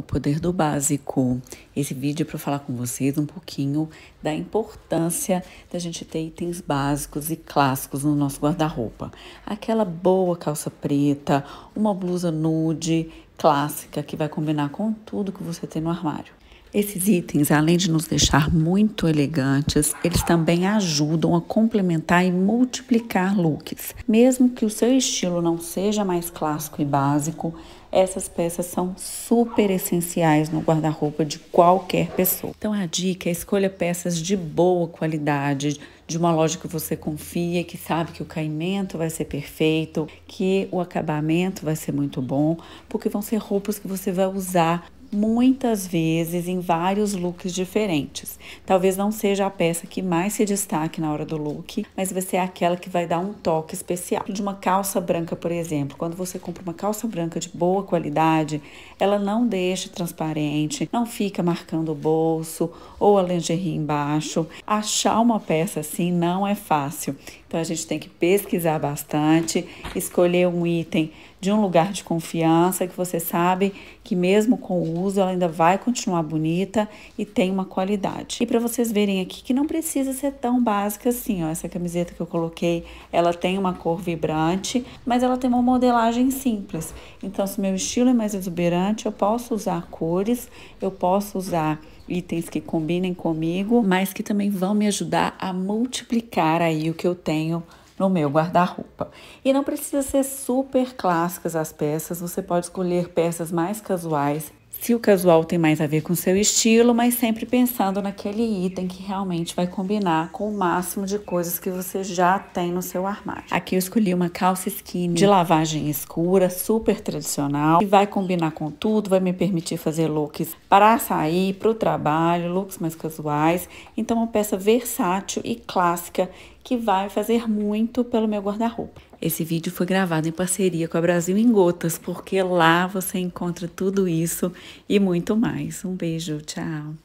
O Poder do Básico. Esse vídeo é para falar com vocês um pouquinho da importância da gente ter itens básicos e clássicos no nosso guarda-roupa. Aquela boa calça preta, uma blusa nude clássica que vai combinar com tudo que você tem no armário. Esses itens, além de nos deixar muito elegantes, eles também ajudam a complementar e multiplicar looks. Mesmo que o seu estilo não seja mais clássico e básico, essas peças são super essenciais no guarda-roupa de qualquer pessoa. Então a dica é escolha peças de boa qualidade, de uma loja que você confia, que sabe que o caimento vai ser perfeito, que o acabamento vai ser muito bom, porque vão ser roupas que você vai usar muitas vezes em vários looks diferentes. Talvez não seja a peça que mais se destaque na hora do look, mas vai ser é aquela que vai dar um toque especial. De uma calça branca, por exemplo, quando você compra uma calça branca de boa qualidade, ela não deixa transparente, não fica marcando o bolso ou a lingerie embaixo. Achar uma peça assim não é fácil. Então a gente tem que pesquisar bastante, escolher um item de um lugar de confiança que você sabe que mesmo com o uso ela ainda vai continuar bonita e tem uma qualidade. E para vocês verem aqui que não precisa ser tão básica assim, ó, essa camiseta que eu coloquei, ela tem uma cor vibrante, mas ela tem uma modelagem simples. Então, se meu estilo é mais exuberante, eu posso usar cores, eu posso usar itens que combinem comigo, mas que também vão me ajudar a multiplicar aí o que eu tenho no meu guarda-roupa. E não precisa ser super clássicas as peças, você pode escolher peças mais casuais se o casual tem mais a ver com seu estilo, mas sempre pensando naquele item que realmente vai combinar com o máximo de coisas que você já tem no seu armário. Aqui eu escolhi uma calça skinny de lavagem escura, super tradicional, que vai combinar com tudo, vai me permitir fazer looks para sair, para o trabalho, looks mais casuais. Então, uma peça versátil e clássica que vai fazer muito pelo meu guarda-roupa. Esse vídeo foi gravado em parceria com a Brasil em Gotas, porque lá você encontra tudo isso e muito mais. Um beijo, tchau!